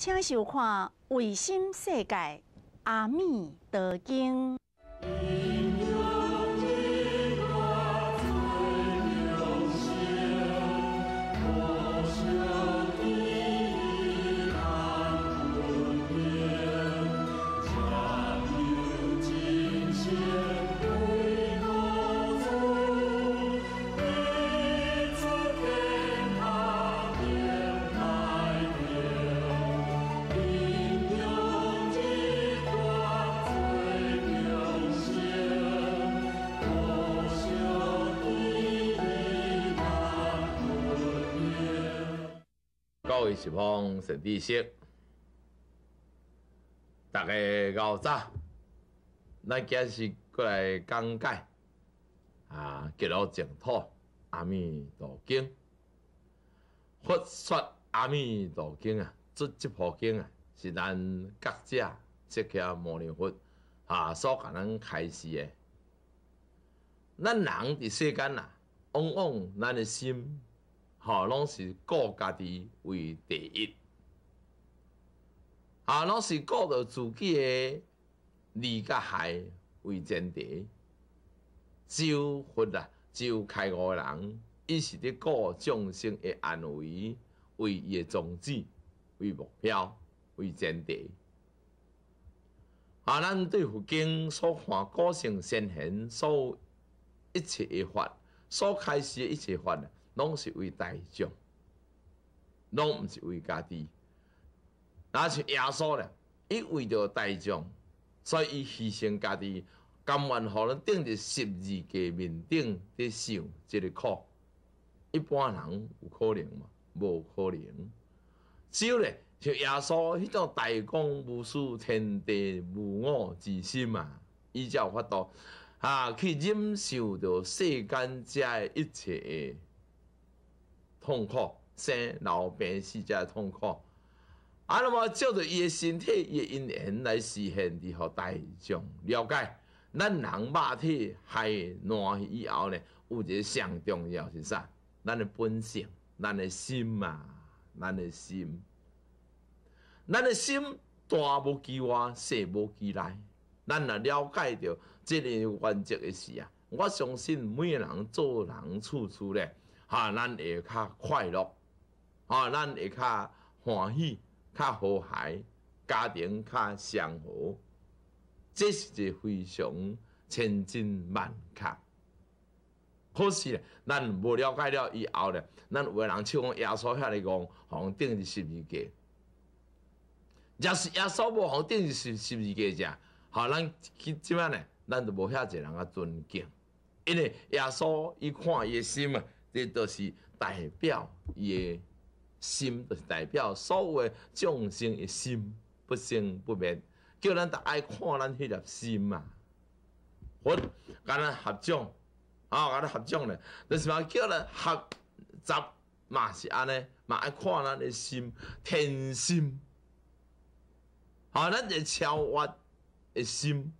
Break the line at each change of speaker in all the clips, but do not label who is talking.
请收看卫星世界阿弥陀经。希望是利息，大家牛杂，咱今是过来讲解啊，极乐净土，阿弥陀经，佛说阿弥陀经啊，这这部经啊，是咱各家这个摩尼佛啊所可能开始的，咱人的世间啊，往往咱的心。哈，拢是顾家己为第一，哈，拢是顾着自己诶利甲害为前提。只有佛啊，有开悟人，伊是伫顾众生诶安危为伊诶宗旨，为目标，为前提。啊，咱对佛经所看，个性善行，所一切诶法，所开示一切法。拢是为大众，拢毋是为家己。那是耶稣咧，伊为着大众，所以伊牺牲家己，甘愿互咱顶着十字架面顶伫受即个苦。一般人有可能吗？无可能。只有咧，像耶稣迄种大公无私、天地无我之心啊，伊才有法度啊去忍受着世间遮一切。痛苦生老病死就痛苦，啊那么照着伊的身体，伊因缘来实现的互大众了解，咱人肉体害烂去以后呢，有一个上重要是啥？咱的本性，咱的心啊，咱的心，咱的心大无际外，小无际内，咱若了解着这个原则的事啊，我相信每个人做人处处咧，哈，咱会较快乐，啊，咱会较欢喜，较和谐，家庭较祥和，这是个非常千真万确。可是呢，咱无了解了以后呢，咱有人像讲耶稣遐尼讲，皇帝是十二个，若是耶稣无皇帝是十二个者，好，咱去即摆呢，咱就无遐侪人啊尊敬，因为耶稣伊看伊诶心啊。这都是代表伊诶心，都是代表所有众生诶心不生不灭。叫咱都爱看咱迄粒心嘛。佛，咱咧合掌，啊，咱合掌咧，就是嘛叫咱合集嘛是安尼，嘛爱看咱诶心，天心。啊，咱一超越诶心，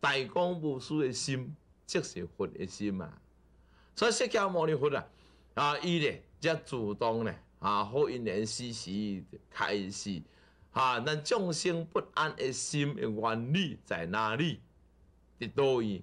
大公无私诶心，即是佛诶心啊。所以释迦牟尼佛啊，啊，伊咧则主动咧，啊，好一年四时开始，啊，咱众生不安的心的原理在哪里？伫多位？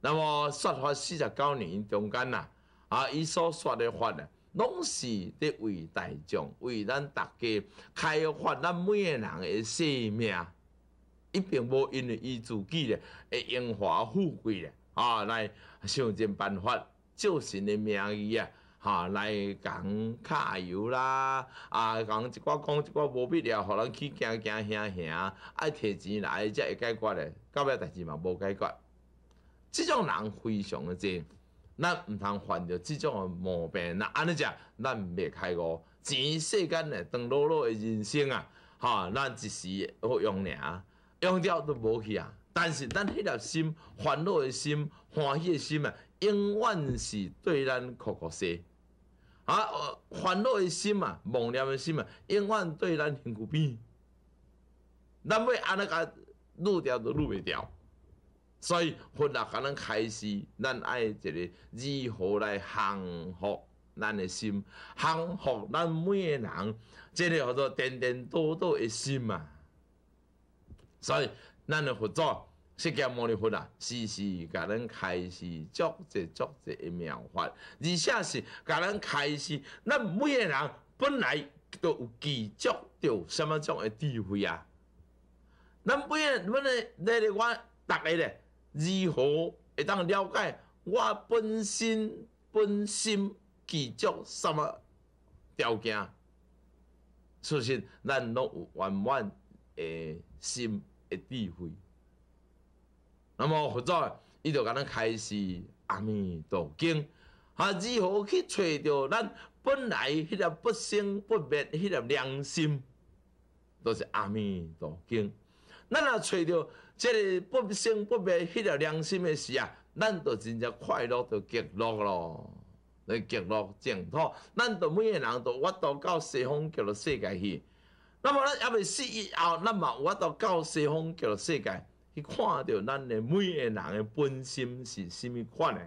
那么说法四十九年中间呐，啊，伊所说的法啊，拢是伫为大众，为咱大家开发咱每个人的生命，伊并无因为伊自己会荣华富贵咧。啊，来想尽办法，照神的名义啊，哈，来讲卡油啦，啊，讲一寡讲一寡无必要，互人去行行行行，爱摕钱来才会解决嘞，到尾代志嘛无解决，即种人非常的之，咱毋通犯着即种的毛病啦，安尼食，咱袂开悟，钱世间嘞，当落落的人生啊，哈，咱一时好用咧，用掉都无去啊。但是咱迄粒心，烦恼的心、欢喜的心啊，永远是对咱苦苦西啊！烦恼的心啊，妄念的心啊，永远对咱屁股边。咱要安那个录掉都录袂掉，所以今日咱开始，咱爱一个如何来降服咱的心，降服咱每个人，这个叫做颠颠倒倒的心啊。所以。咱佛祖释迦牟尼佛啊，时时甲咱开始者足者诶妙法，而且是甲咱开始，咱每个人本来都有具足着什么种诶智慧啊！咱每，个咱咧，咧咧我，大家咧，如何会当了解我本身本身具足什么条件？首实咱拢有圆满诶心。的智慧，那么佛祖伊就甲咱开始阿弥陀经，啊，如何去找到咱本来迄个不生不灭迄个良心，都是阿弥陀经。咱若找到这个不生不灭迄个良心的时啊，咱就真正快乐，就极乐咯，来极乐净土。咱就每个人都我都到西方极乐世界去。那么咱还未死以后，那么我到到西方极乐世界去看到咱的每个人的本心是甚物款的。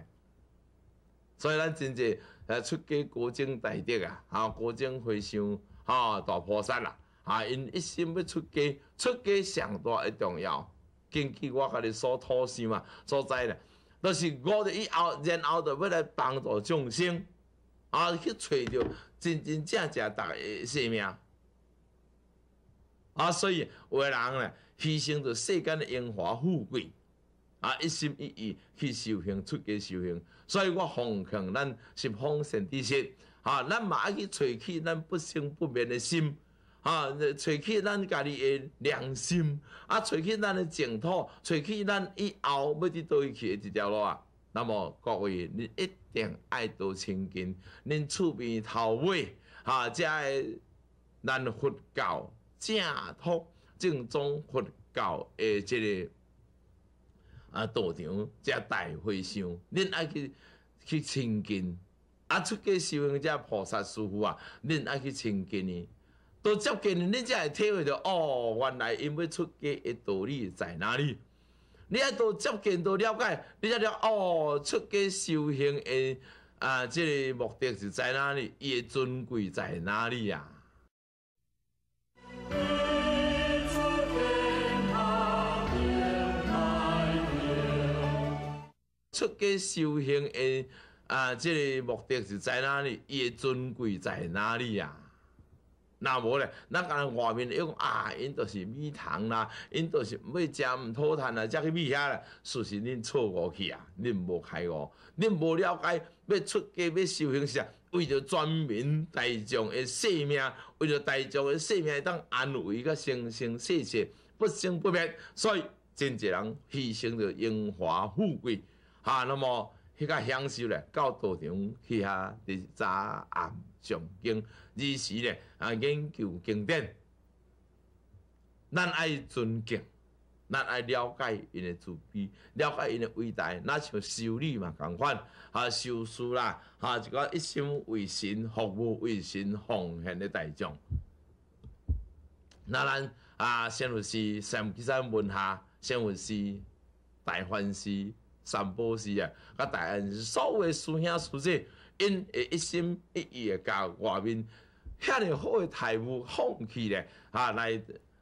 所以咱真济出家高僧大德啊，啊高僧会想，啊大菩萨啦，啊因一心要出家，出家上大的重要，根据我家己所托生嘛所在呢，就是五日以后，然后就要来帮助众生，啊去找到真真正正大生命。啊，所以为人咧牺牲着世间嘅荣华富贵，啊一心一意去修行，出家修行。所以我奉劝咱是奉下底线，啊，咱嘛上去找去咱不生不灭的心，啊，找去咱家己嘅良心，啊，找去咱嘅净土，找去咱以后要去到去嘅一条路啊。那么各位，你一定爱多清近恁厝边头尾，啊，即个咱佛教。正托正宗佛教的这个啊道场，这大会向，恁爱去去亲近啊出家修行这菩萨师傅啊，恁爱去亲近呢，都接近，恁才会体会到哦，原来因为出家的道理在哪里？你爱多接近多了解，你才了哦，出家修行的啊这个目的是在哪里？伊的尊贵在哪里呀？出家修行诶，啊，即个目的是在哪里？伊诶，尊贵在哪里啊？那无咧，那敢人外面诶，讲啊，因都是米汤啦，因都是要食毋吐痰啦，则去覕遐啦。事实恁错过去啊，恁无开悟，恁无了解要出家要修行是为着全民大众诶，性命，为着大众诶，性命当安慰甲生生世世不生不灭，所以真济人牺牲着荣华富贵。哈，那么迄个享受咧，教导中，去下伫早暗上敬，二时咧啊研究经典，咱爱尊敬，咱爱了解因诶慈悲，了解因诶伟大，那像修女嘛共款，啊修书啦，啊一个一心为神服务、为神奉献的大众。那咱啊先佛师、圣菩萨文下，先佛师、大欢师。散步时啊，甲大恩，所谓师兄师姐，因会一心一意诶，甲外面遐尼好诶财物放弃咧，啊来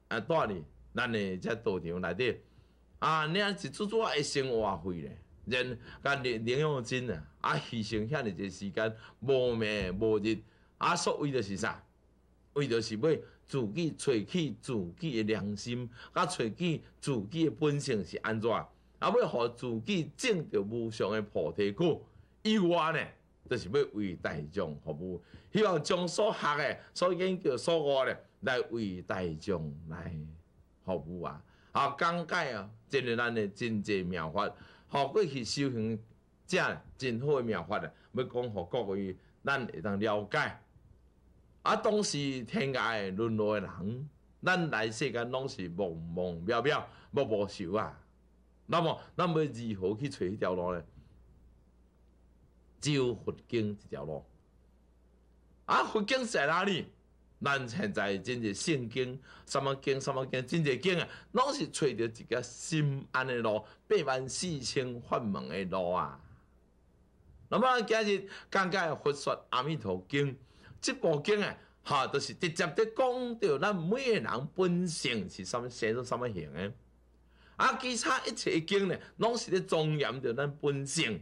啊带你，咱诶遮道场内底啊，恁是做做一生花费咧，人、甲零零用金啊，啊，牺牲遐尼侪时间，无眠无日啊，所为著是啥？为著是要自己找起自己诶良心，甲找起自己诶本性是安怎？啊，要互自己种着无上诶菩提果，以外呢，就是要为大众服务。希望将所学诶、所研究、所学诶来为大众来服务啊！啊，讲解啊，真诶，咱诶真济妙法。互过去修行正真好诶妙法啊，要讲互各位咱会当了解。啊，当时天涯沦落诶人，咱来世间拢是茫茫渺渺、默默愁啊。那么，那么如何去找迄条路呢？只有佛经一条路。啊，佛经在哪里？咱现在真侪圣经、什么经、什么经，真侪经啊，拢是找着一个心安的路，八万四千法门的路啊。那么今日讲解《佛说阿弥陀经》，这部经啊，哈，都是直接的讲到咱每个人本性是什么，写做什么形的。啊，其他一切经呢，拢是咧庄严着咱本性，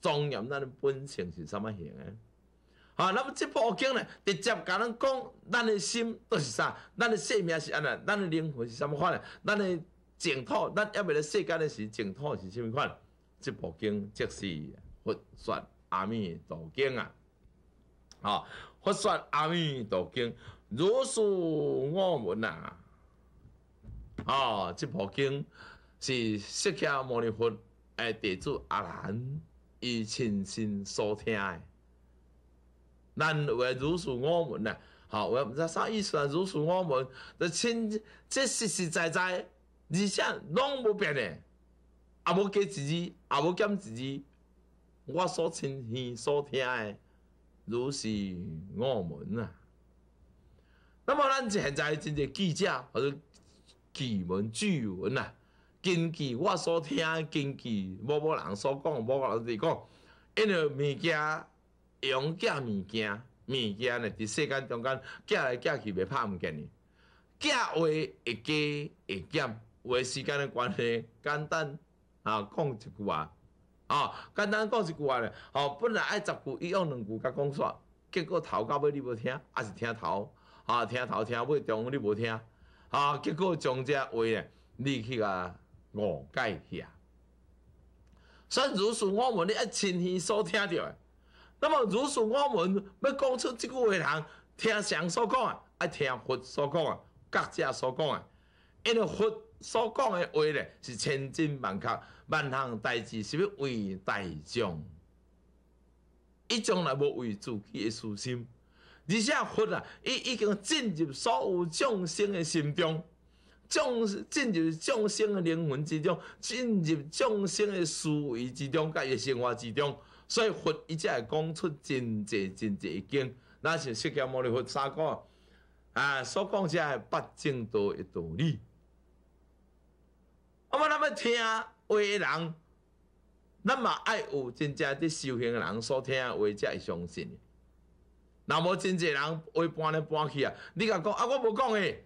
庄严咱的本性是甚物形诶？啊，那么这部经呢，直接甲咱讲，咱的心都是啥？咱的性命是安尼，咱的灵魂是甚物款呢？咱的净土，咱要未咧世间的是净土是甚物款？这部经即是佛说阿弥陀经啊，好，佛说阿弥陀经，如是我们啊。哦，这部经是释迦牟尼佛诶，地主阿兰伊亲身所听诶，咱为如是我们呐，好，我毋知啥意思啊，如是我们，就亲，即实实在在，而且拢无变诶，阿无改一字，阿无减一字，我所亲耳所听诶，如是我们啊。那么咱现在真侪记者，或者，奇闻聚闻呐，根据我所听，根据某某人所讲，某某人伫讲，因为物件、用假物件，物件呢，伫世间中间，假来假去，袂拍唔见哩。假话会假，会有话时间的关系简单，啊，讲一句话，啊，简单讲一句话咧，吼，本来爱十句，伊用两句甲讲煞，结果头到尾你无听，还是听头，啊，听头听尾，中间你无听。啊！结果将这话呢，你去甲误解起啊。所以，如是，我们咧一亲耳所听到的，那么如是，我们要讲出这句话，听听所讲的，爱听佛所讲的，各家所讲的，因为佛所讲的话呢，是千真万确，万行代志是要为大众，一从来无为自己私心。而且佛啊，伊已经进入所有众生的心中，众进入众生的灵魂之中，进入众生的思维之中，甲伊生活之中。所以佛伊才会讲出真侪真侪经，那是释迦牟尼佛三句，啊，所讲遮系八正道一道理。我们那么听话的人，咱嘛爱有真正伫修行的人所听的话，才会相信。若无真济人话搬来搬去啊！你甲讲啊，我无讲诶，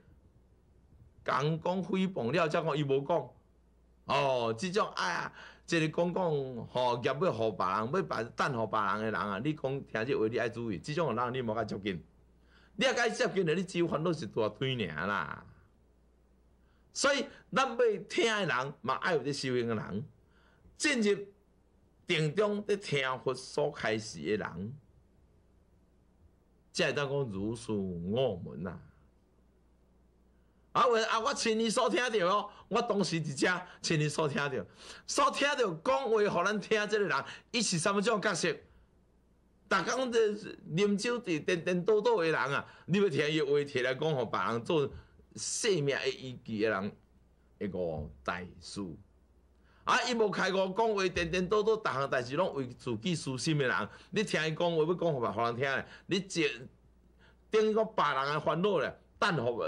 讲讲诽谤了，才讲伊无讲哦。即种哎呀，即个讲讲吼，业要互别人要别等互别人诶人啊！你讲听即话，你爱注意，即种人你无较接近，你若较接近诶，你只有烦恼一大堆尔啦。所以咱要听诶人嘛爱有伫修行诶人，进入定中伫听佛所开示诶人。才会当讲如是恶门啊！啊我啊我亲耳所听到哦，我当时伫遮亲耳所听到，所听到讲话，互咱听即个人，伊是虾物？种角色？逐工讲啉酒伫颠颠倒倒的人啊，你要听伊话，摕来讲，互别人做性命的依据的人，一个大词。啊！伊无开口讲话，点点多多，逐项代志拢为自己私心的人。你听伊讲话要讲互别人听咧。你等顶个别人的烦恼咧，担负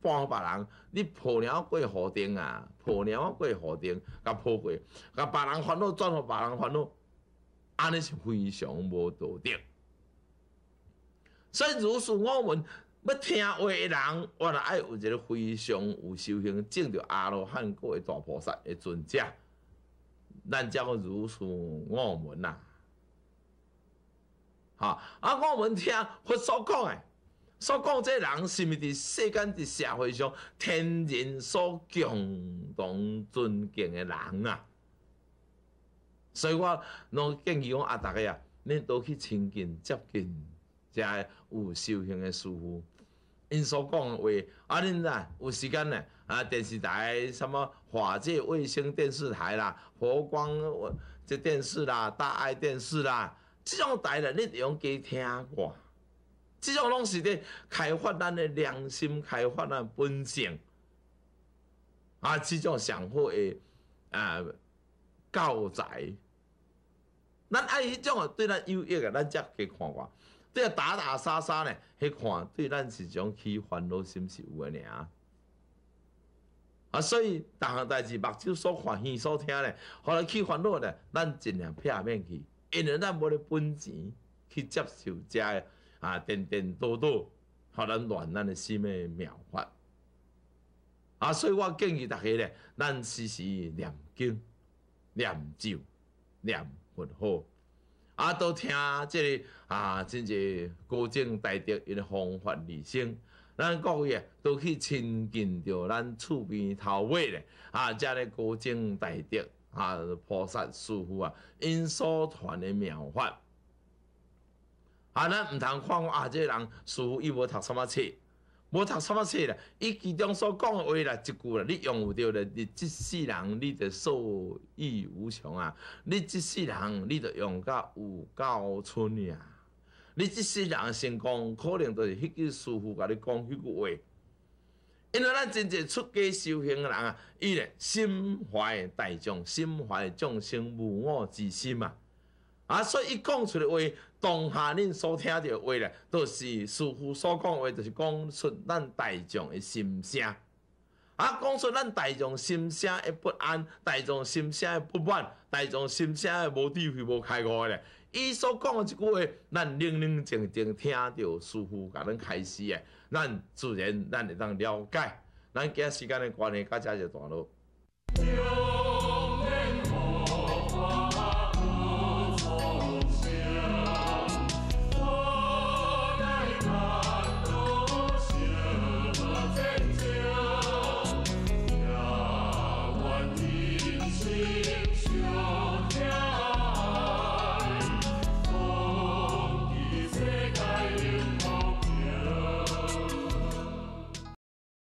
半别人，你抱鸟过河顶啊，抱鸟过河顶，甲抱过，甲别人烦恼转互别人烦恼，安尼是非常无道德。所以，如是我们。要听话的人，我来爱有一个非常有修行、证着阿罗汉果的大菩萨的尊者。咱才会如此我们呐，哈啊！我们听佛所讲的，所讲即个人是毋是世间、伫社会上天人所共同尊敬的人啊？所以我，拢建议讲啊，大家啊，恁都去亲近、接近即有修行的师傅，因所讲话，啊，恁呐有时间呢啊，电视台什么华界卫星电视台啦、佛光这电视啦、大爱电视啦，这种台嘞恁要用加听看，这种拢是咧开发咱的良心，开发咱本性啊，这种上好的啊教材，咱爱迄种啊，对咱有益的，咱才去看看。即个打打杀杀咧，迄看对咱是一种起烦恼心是有诶尔啊。所以逐项代志，目睭所看，耳所听咧，互咱起烦恼咧，咱尽量避免去，因为咱无咧本钱去接受遮诶啊，颠颠倒倒，互咱乱咱诶心诶妙法啊。所以我建议大家咧，咱时时念经、念咒、念佛。啊，都听即个啊，真济高僧大德因方法而生，咱各位啊都去亲近着咱厝边头尾咧啊，遮咧高僧大德啊，菩萨师傅啊，因所传的妙法啊，咱毋通看我啊，即个人师傅伊无读什么册。无读什么册啦，伊其中所讲诶话啦，一句啦，你用有着咧，你即世人你着受益无穷啊！你即世人你着用甲有够春啊！你即世人成功，可能着是迄句师傅甲你讲迄句话，因为咱真正出家修行诶人啊，伊咧心怀大众，心怀众生无我之心嘛，啊，所以伊讲出诶话。当下恁所听到话咧，都是师父所讲话，就是讲出咱大众的心声。啊，讲出咱大众心声的不安，大众心声的不满，大众心声的无智慧、无开悟咧。伊所讲的一句话，咱冷冷静静听着，师父甲咱开始的，咱自然咱会当了解。咱今日时间的关系，到这就断了。